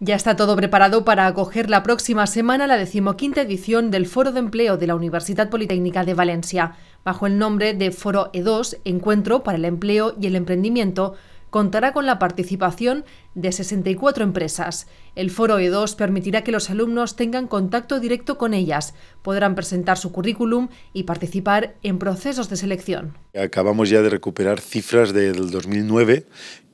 Ya está todo preparado para acoger la próxima semana la decimoquinta edición del Foro de Empleo de la Universidad Politécnica de Valencia, bajo el nombre de Foro E2, Encuentro para el Empleo y el Emprendimiento, contará con la participación de 64 empresas. El foro E2 permitirá que los alumnos tengan contacto directo con ellas, podrán presentar su currículum y participar en procesos de selección. Acabamos ya de recuperar cifras del 2009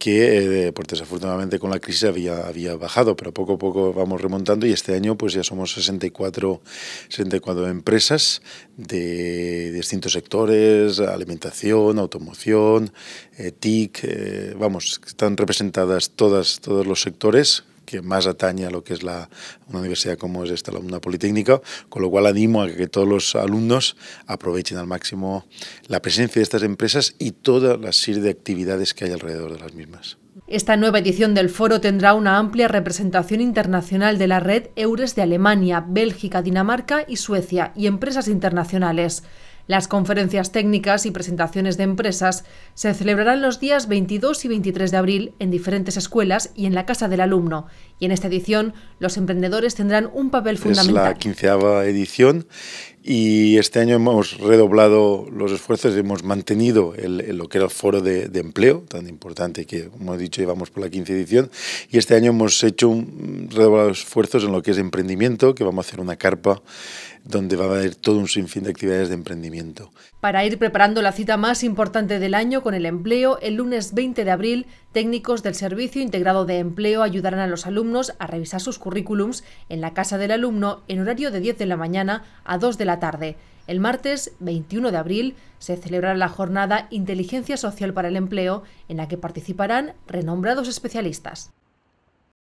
que eh, pues desafortunadamente con la crisis había, había bajado, pero poco a poco vamos remontando y este año pues ya somos 64, 64 empresas de distintos sectores, alimentación, automoción, eh, TIC, eh, vamos, están representadas todas, todos los sectores que más atañe a lo que es la, una universidad como es esta, la una Politécnica, con lo cual animo a que todos los alumnos aprovechen al máximo la presencia de estas empresas y toda la serie de actividades que hay alrededor de las mismas. Esta nueva edición del foro tendrá una amplia representación internacional de la red Eures de Alemania, Bélgica, Dinamarca y Suecia y empresas internacionales. Las conferencias técnicas y presentaciones de empresas se celebrarán los días 22 y 23 de abril en diferentes escuelas y en la Casa del Alumno. Y en esta edición los emprendedores tendrán un papel fundamental. Es la quinceava edición y este año hemos redoblado los esfuerzos, hemos mantenido lo que era el foro de, empleo, tan importante que, como he dicho, llevamos por la 15 edición. Y este año hemos hecho un redoblado esfuerzos en lo que es emprendimiento, que vamos a hacer una carpa donde va a haber todo un sinfín de actividades de emprendimiento. Para ir preparando la cita más importante del año con el empleo, el lunes 20 de abril, técnicos del Servicio Integrado de Empleo ayudarán a los alumnos a revisar sus currículums en la casa del alumno en horario de 10 de la mañana a 2 de la tarde. El martes 21 de abril se celebrará la jornada Inteligencia Social para el Empleo, en la que participarán renombrados especialistas.